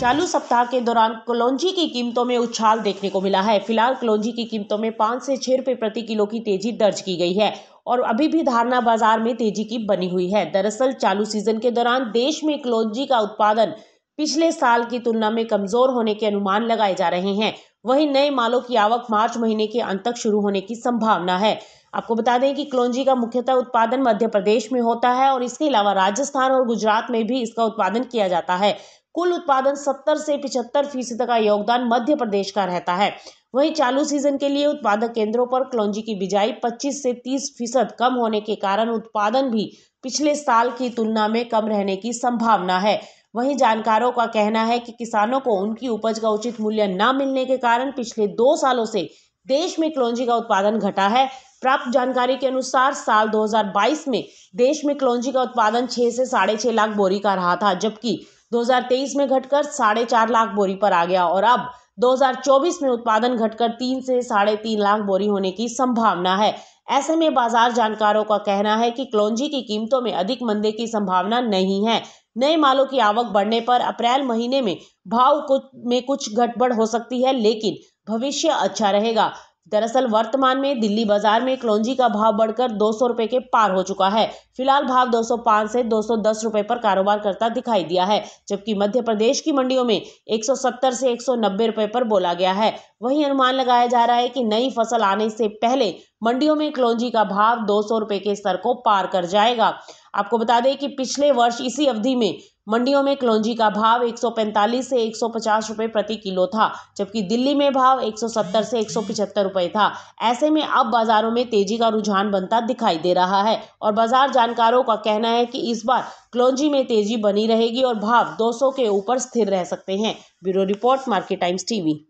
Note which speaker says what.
Speaker 1: चालू सप्ताह के दौरान कलौजी की कीमतों में उछाल देखने को मिला है फिलहाल कलौजी की कीमतों में पाँच से छह रुपए प्रति किलो की तेजी दर्ज की गई है और अभी भी धारणा बाजार में तेजी की बनी हुई है दरअसल चालू सीजन के दौरान देश में कलौजी का उत्पादन पिछले साल की तुलना में कमजोर होने के अनुमान लगाए जा रहे हैं वहीं नए मालों की आवक मार्च महीने के अंत तक शुरू होने की संभावना है आपको बता दें कि क्लोंजी का मुख्यतः उत्पादन मध्य प्रदेश में होता है और इसके अलावा राजस्थान और गुजरात में भी इसका उत्पादन किया जाता है कुल उत्पादन 70 से 75 फीसद का योगदान मध्य प्रदेश का रहता है वहीं चालू सीजन के लिए उत्पादक केंद्रों पर क्लोंजी की बिजाई 25 से 30 फीसद कम होने के कारण उत्पादन भी पिछले साल की तुलना में कम रहने की संभावना है वहीं जानकारों का कहना है कि किसानों को उनकी उपज का उचित मूल्य न मिलने के कारण पिछले दो सालों से देश में क्लोंजी का उत्पादन घटा है प्राप्त जानकारी के अनुसार साल 2022 में देश में क्लोंजी का उत्पादन 6 से साढ़े छः लाख बोरी का रहा था जबकि 2023 में घटकर साढ़े चार लाख बोरी पर आ गया और अब 2024 में उत्पादन घटकर तीन से साढ़े तीन लाख बोरी होने की संभावना है ऐसे में बाजार जानकारों का कहना है कि क्लोंजी की कीमतों में अधिक मंदे की संभावना नहीं है नए मालों की आवक बढ़ने पर अप्रैल महीने में भाव में कुछ घटबड़ हो सकती है लेकिन भविष्य अच्छा रहेगा दरअसल वर्तमान में दिल्ली बाजार में क्लोंजी का भाव बढ़कर दो सौ के पार हो चुका है फिलहाल भाव 205 से 210 रुपए पर कारोबार करता दिखाई दिया है जबकि मध्य प्रदेश की मंडियों में 170 से 190 रुपए पर बोला गया है वहीं अनुमान लगाया जा रहा है कि नई फसल आने से पहले मंडियों में कलौंजी का भाव दो सौ रुपए के स्तर को पार कर जाएगा आपको बता दें कि पिछले वर्ष इसी अवधि में मंडियों में कलौंजी का भाव 145 से 150 रुपए प्रति किलो था जबकि दिल्ली में भाव 170 से 175 रुपए था ऐसे में अब बाजारों में तेजी का रुझान बनता दिखाई दे रहा है और बाजार जानकारों का कहना है कि इस बार कलौंजी में तेजी बनी रहेगी और भाव 200 के ऊपर स्थिर रह सकते हैं bureau report market times TV